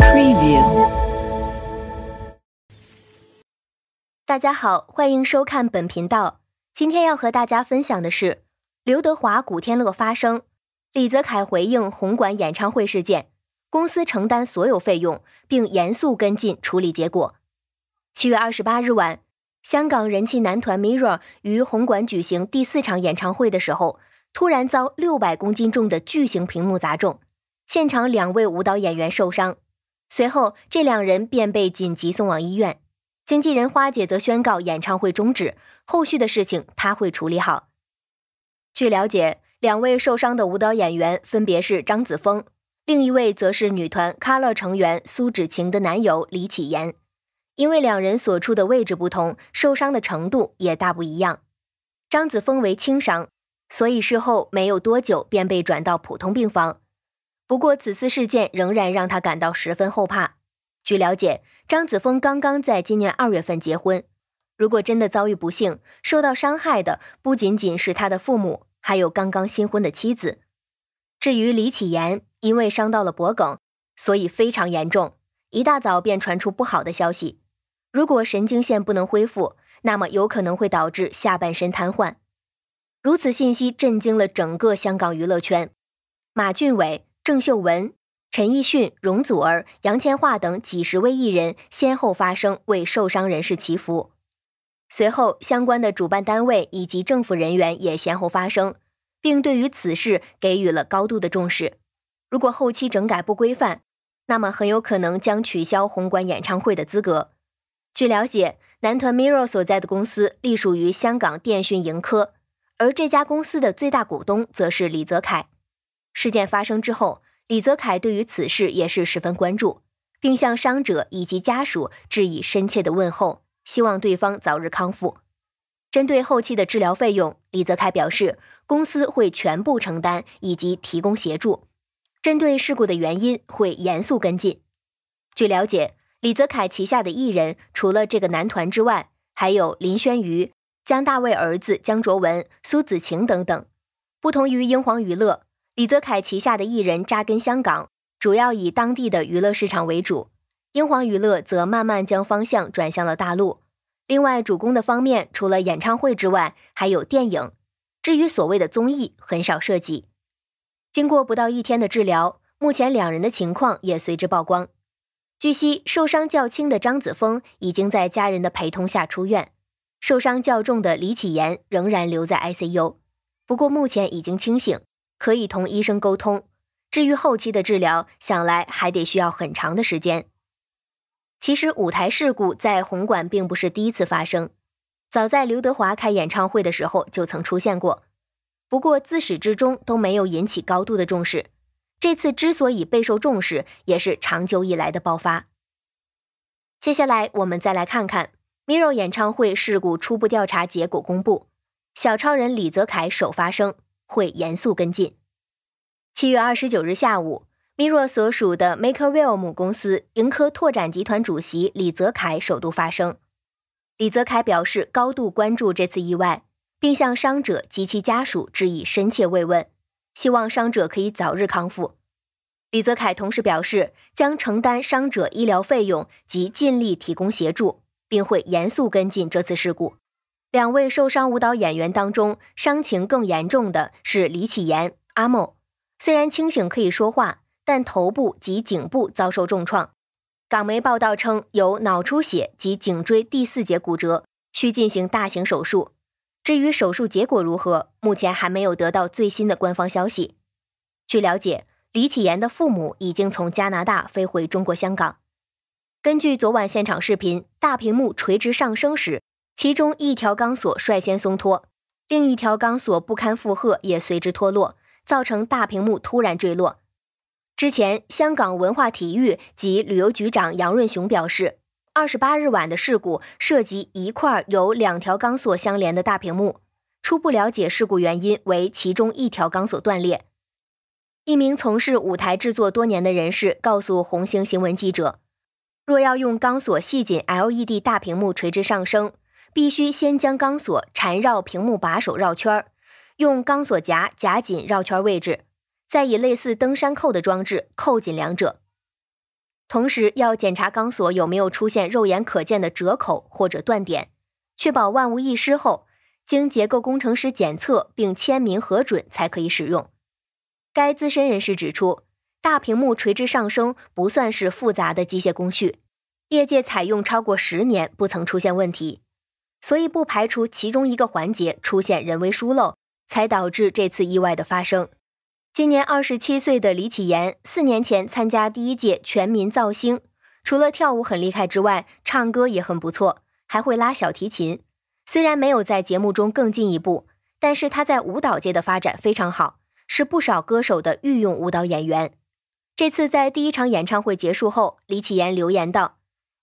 Preview。大家好，欢迎收看本频道。今天要和大家分享的是刘德华、古天乐发声，李泽楷回应红馆演唱会事件，公司承担所有费用，并严肃跟进处理结果。七月二十八日晚，香港人气男团 Mirror 于红馆举行第四场演唱会的时候，突然遭六百公斤重的巨型屏幕砸中。现场两位舞蹈演员受伤，随后这两人便被紧急送往医院。经纪人花姐则宣告演唱会终止，后续的事情她会处理好。据了解，两位受伤的舞蹈演员分别是张子枫，另一位则是女团 Color 成员苏芷晴的男友李启言。因为两人所处的位置不同，受伤的程度也大不一样。张子枫为轻伤，所以事后没有多久便被转到普通病房。不过，此次事件仍然让他感到十分后怕。据了解，张子枫刚刚在今年二月份结婚，如果真的遭遇不幸，受到伤害的不仅仅是他的父母，还有刚刚新婚的妻子。至于李启言，因为伤到了脖梗，所以非常严重，一大早便传出不好的消息。如果神经线不能恢复，那么有可能会导致下半身瘫痪。如此信息震惊了整个香港娱乐圈，马俊伟。郑秀文、陈奕迅、容祖儿、杨千嬅等几十位艺人先后发声为受伤人士祈福。随后，相关的主办单位以及政府人员也先后发声，并对于此事给予了高度的重视。如果后期整改不规范，那么很有可能将取消红馆演唱会的资格。据了解，男团 MIRROR 所在的公司隶属于香港电讯盈科，而这家公司的最大股东则是李泽楷。事件发生之后，李泽楷对于此事也是十分关注，并向伤者以及家属致以深切的问候，希望对方早日康复。针对后期的治疗费用，李泽楷表示公司会全部承担以及提供协助。针对事故的原因，会严肃跟进。据了解，李泽楷旗下的艺人除了这个男团之外，还有林轩瑜、江大卫儿子江卓文、苏子晴等等。不同于英皇娱乐。李泽楷旗下的艺人扎根香港，主要以当地的娱乐市场为主；英皇娱乐则慢慢将方向转向了大陆。另外，主攻的方面除了演唱会之外，还有电影。至于所谓的综艺，很少涉及。经过不到一天的治疗，目前两人的情况也随之曝光。据悉，受伤较轻的张子枫已经在家人的陪同下出院，受伤较重的李启言仍然留在 ICU，不过目前已经清醒。可以同医生沟通。至于后期的治疗，想来还得需要很长的时间。其实舞台事故在红馆并不是第一次发生，早在刘德华开演唱会的时候就曾出现过，不过自始至终都没有引起高度的重视。这次之所以备受重视，也是长久以来的爆发。接下来我们再来看看 Miro 演唱会事故初步调查结果公布，小超人李泽楷首发声。会严肃跟进。七月二十九日下午，米若所属的 m a k e r w l l e 母公司盈科拓展集团主席李泽楷首度发声。李泽楷表示高度关注这次意外，并向伤者及其家属致以深切慰问，希望伤者可以早日康复。李泽楷同时表示将承担伤者医疗费用及尽力提供协助，并会严肃跟进这次事故。两位受伤舞蹈演员当中，伤情更严重的是李启言阿梦。虽然清醒可以说话，但头部及颈部遭受重创。港媒报道称，有脑出血及颈椎第四节骨折，需进行大型手术。至于手术结果如何，目前还没有得到最新的官方消息。据了解，李启言的父母已经从加拿大飞回中国香港。根据昨晚现场视频，大屏幕垂直上升时。其中一条钢索率先松脱，另一条钢索不堪负荷也随之脱落，造成大屏幕突然坠落。之前，香港文化体育及旅游局长杨润雄表示，二十八日晚的事故涉及一块由两条钢索相连的大屏幕，初步了解事故原因为其中一条钢索断裂。一名从事舞台制作多年的人士告诉红星新闻记者，若要用钢索系紧 LED 大屏幕垂直上升。必须先将钢索缠绕屏幕把手绕圈儿，用钢索夹夹紧绕圈位置，再以类似登山扣的装置扣紧两者。同时要检查钢索有没有出现肉眼可见的折口或者断点，确保万无一失后，经结构工程师检测并签名核准才可以使用。该资深人士指出，大屏幕垂直上升不算是复杂的机械工序，业界采用超过十年不曾出现问题。所以不排除其中一个环节出现人为疏漏，才导致这次意外的发生。今年二十七岁的李启言，四年前参加第一届全民造星，除了跳舞很厉害之外，唱歌也很不错，还会拉小提琴。虽然没有在节目中更进一步，但是他在舞蹈界的发展非常好，是不少歌手的御用舞蹈演员。这次在第一场演唱会结束后，李启言留言道：“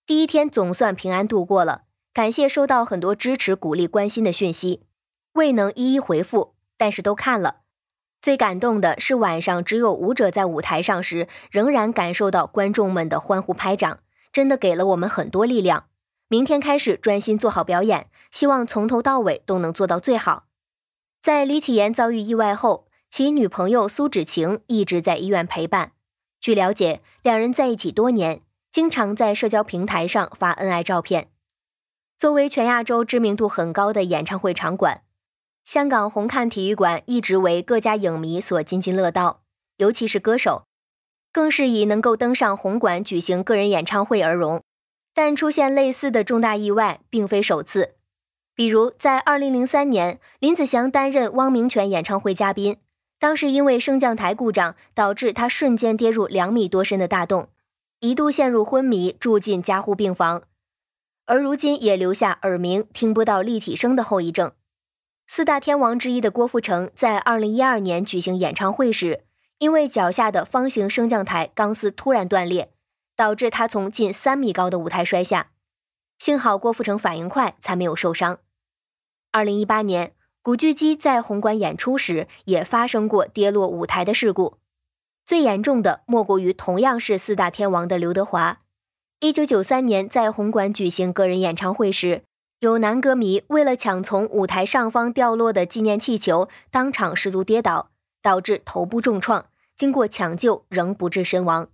第一天总算平安度过了。”感谢收到很多支持、鼓励、关心的讯息，未能一一回复，但是都看了。最感动的是晚上只有舞者在舞台上时，仍然感受到观众们的欢呼拍掌，真的给了我们很多力量。明天开始专心做好表演，希望从头到尾都能做到最好。在李启言遭遇意外后，其女朋友苏芷晴一直在医院陪伴。据了解，两人在一起多年，经常在社交平台上发恩爱照片。作为全亚洲知名度很高的演唱会场馆，香港红磡体育馆一直为各家影迷所津津乐道，尤其是歌手，更是以能够登上红馆举行个人演唱会而荣。但出现类似的重大意外并非首次，比如在2003年，林子祥担任汪明荃演唱会嘉宾，当时因为升降台故障导致他瞬间跌入两米多深的大洞，一度陷入昏迷，住进加护病房。而如今也留下耳鸣、听不到立体声的后遗症。四大天王之一的郭富城在二零一二年举行演唱会时，因为脚下的方形升降台钢丝突然断裂，导致他从近三米高的舞台摔下，幸好郭富城反应快，才没有受伤。二零一八年，古巨基在红馆演出时也发生过跌落舞台的事故，最严重的莫过于同样是四大天王的刘德华。一九九三年，在红馆举行个人演唱会时，有男歌迷为了抢从舞台上方掉落的纪念气球，当场失足跌倒，导致头部重创，经过抢救仍不治身亡。